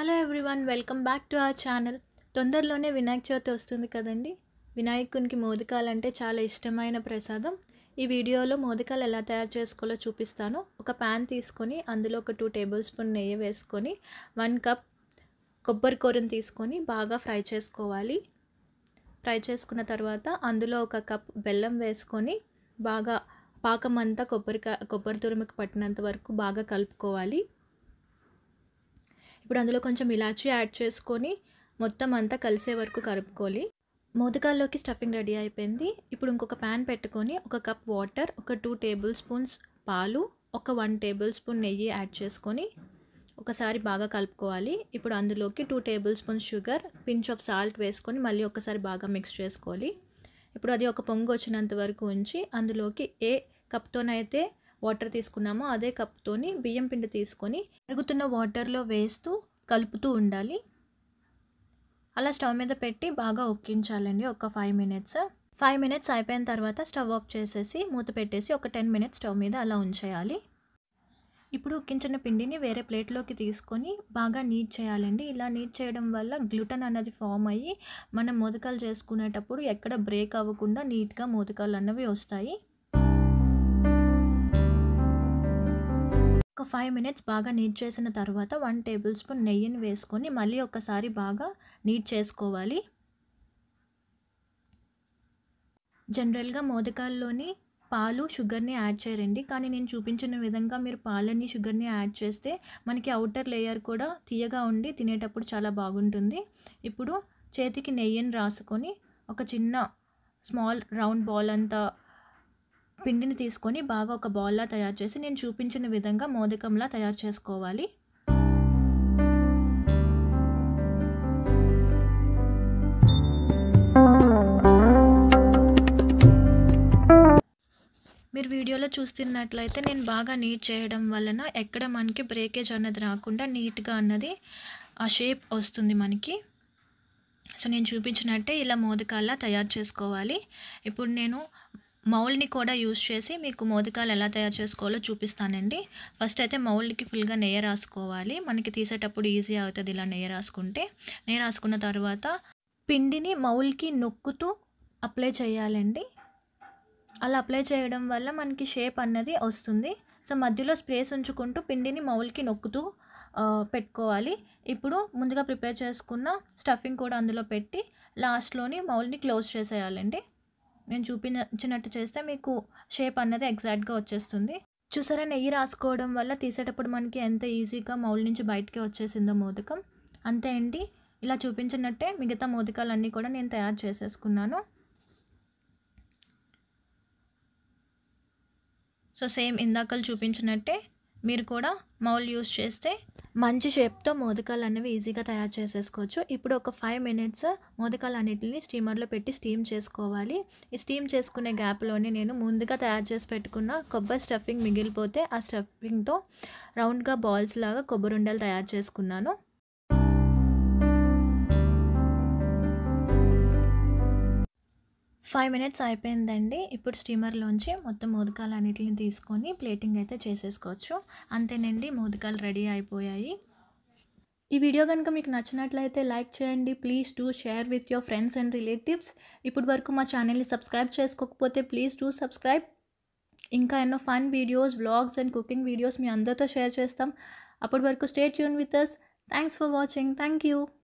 hello everyone welcome back to our channel తొందరలోనే వినాయక చవితి వస్తుంది కదండి వినాయకునికి మోదకాలు అంటే చాలా ఇష్టమైన ప్రసాదం ఈ వీడియోలో మోదకాలు ఎలా తయారు చేసుకోవాలో చూపిస్తాను ఒక ప్యాన్ తీసుకొని అందులో ఒక టూ టేబుల్ స్పూన్ నెయ్యి వేసుకొని వన్ కప్ కొబ్బరి కూరను తీసుకొని బాగా ఫ్రై చేసుకోవాలి ఫ్రై చేసుకున్న తర్వాత అందులో ఒక కప్ బెల్లం వేసుకొని బాగా పాకం అంతా కొబ్బరికాయ కొబ్బరి తురుముకి పట్టినంత వరకు బాగా కలుపుకోవాలి ఇప్పుడు అందులో కొంచెం ఇలాచి యాడ్ చేసుకొని మొత్తం అంతా కలిసే వరకు కలుపుకోవాలి మోదకాల్లోకి స్టఫింగ్ రెడీ అయిపోయింది ఇప్పుడు ఇంకొక ప్యాన్ పెట్టుకొని ఒక కప్ వాటర్ ఒక టూ టేబుల్ స్పూన్స్ పాలు ఒక వన్ టేబుల్ స్పూన్ నెయ్యి యాడ్ చేసుకొని ఒకసారి బాగా కలుపుకోవాలి ఇప్పుడు అందులోకి two tablespoons sugar pinch of salt వేసుకొని మళ్ళీ ఒకసారి బాగా మిక్స్ చేసుకోవాలి ఇప్పుడు అది ఒక పొంగు వచ్చినంత వరకు ఉంచి అందులోకి ఏ కప్తోనైతే వాటర్ తీసుకున్నామో అదే కప్తోని బియ్యం పిండి తీసుకొని కరుగుతున్న వాటర్లో వేస్తూ కలుపుతూ ఉండాలి అలా స్టవ్ మీద పెట్టి బాగా ఉక్కించాలండి ఒక ఫైవ్ మినిట్స్ ఫైవ్ మినిట్స్ అయిపోయిన తర్వాత స్టవ్ ఆఫ్ చేసేసి మూత పెట్టేసి ఒక టెన్ మినిట్స్ స్టవ్ మీద అలా ఉంచేయాలి ఇప్పుడు ఉక్కించిన పిండిని వేరే ప్లేట్లోకి తీసుకొని బాగా నీట్ చేయాలండి ఇలా నీట్ చేయడం వల్ల గ్లూటన్ అనేది ఫామ్ అయ్యి మనం మోదకాలు చేసుకునేటప్పుడు ఎక్కడ బ్రేక్ అవ్వకుండా నీట్గా మోదకాలు అన్నవి వస్తాయి ఒక ఫైవ్ మినిట్స్ బాగా నీట్ చేసిన తర్వాత వన్ టేబుల్ స్పూన్ నెయ్యిని వేసుకొని మళ్ళీ ఒకసారి బాగా నీట్ చేసుకోవాలి జనరల్గా మోదకాల్లోని పాలు షుగర్ని యాడ్ చేయరండి కానీ నేను చూపించిన విధంగా మీరు పాలని షుగర్ని యాడ్ చేస్తే మనకి అవుటర్ లేయర్ కూడా తీయగా ఉండి తినేటప్పుడు చాలా బాగుంటుంది ఇప్పుడు చేతికి నెయ్యిని రాసుకొని ఒక చిన్న స్మాల్ రౌండ్ బాల్ అంతా పిండిని తీసుకొని బాగా ఒక బౌల్లా తయారు చేసి నేను చూపించిన విధంగా మోదకంలా తయారు చేసుకోవాలి మీరు వీడియోలో చూస్తున్నట్లయితే నేను బాగా నీట్ చేయడం వలన ఎక్కడ మనకి బ్రేకేజ్ అన్నది రాకుండా నీట్గా అన్నది ఆ షేప్ వస్తుంది మనకి సో నేను చూపించినట్టే ఇలా మోదకాల్లా తయారు చేసుకోవాలి ఇప్పుడు నేను మౌల్ని కూడా యూజ్ చేసి మీకు మోదకాలు ఎలా తయారు చేసుకోవాలో చూపిస్తానండి ఫస్ట్ అయితే మౌల్కి ఫుల్గా నెయ్యి రాసుకోవాలి మనకి తీసేటప్పుడు ఈజీ అవుతుంది ఇలా నెయ్యి రాసుకుంటే నెయ్యి రాసుకున్న తర్వాత పిండిని మౌల్కి నొక్కుతూ అప్లై చేయాలండి అలా అప్లై చేయడం వల్ల మనకి షేప్ అన్నది వస్తుంది సో మధ్యలో స్ప్రేస్ ఉంచుకుంటూ పిండిని మౌల్కి నొక్కుతూ పెట్టుకోవాలి ఇప్పుడు ముందుగా ప్రిపేర్ చేసుకున్న స్టఫింగ్ కూడా అందులో పెట్టి లాస్ట్లోని మౌల్ని క్లోజ్ చేసేయాలండి నేను చూపించినట్టు చేస్తే మీకు షేప్ అన్నది ఎగ్జాక్ట్గా వచ్చేస్తుంది చూసారా నెయ్యి రాసుకోవడం వల్ల తీసేటప్పుడు మనకి ఎంత ఈజీగా మౌల్ నుంచి బయటకి వచ్చేసిందో మోదకం అంతే అండి ఇలా చూపించినట్టే మిగతా మోదకాలన్నీ కూడా నేను తయారు చేసేసుకున్నాను సో సేమ్ ఇందాకలు చూపించినట్టే మీరు కూడా మౌల్ యూస్ చేస్తే మంచి షేప్తో మోదకాలు అనేవి ఈజీగా తయారు చేసేసుకోవచ్చు ఇప్పుడు ఒక ఫైవ్ మినిట్స్ మోదకాలు అన్నిటిని స్టీమర్లో పెట్టి స్టీమ్ చేసుకోవాలి ఈ స్టీమ్ చేసుకునే గ్యాప్లోనే నేను ముందుగా తయారు చేసి పెట్టుకున్న కొబ్బరి స్టఫింగ్ మిగిలిపోతే ఆ స్టఫింగ్తో రౌండ్గా బాల్స్ లాగా కొబ్బరి ఉండలు తయారు చేసుకున్నాను ఫైవ్ మినిట్స్ అయిపోయిందండి ఇప్పుడు స్టీమర్లోంచి మొత్తం మోదకాలు అన్నిటిని తీసుకొని ప్లేటింగ్ అయితే చేసేసుకోవచ్చు అంతేనండి మోదకాలు రెడీ అయిపోయాయి ఈ వీడియో కనుక మీకు నచ్చినట్లయితే లైక్ చేయండి please do share with your friends and relatives ఇప్పటి వరకు మా ఛానల్ని సబ్స్క్రైబ్ చేసుకోకపోతే ప్లీజ్ డూ సబ్స్క్రైబ్ ఇంకా ఎన్నో fun videos blogs and cooking videos మీ అందరితో షేర్ చేస్తాం అప్పటి వరకు స్టేట్ యూన్ with us thanks for watching thank you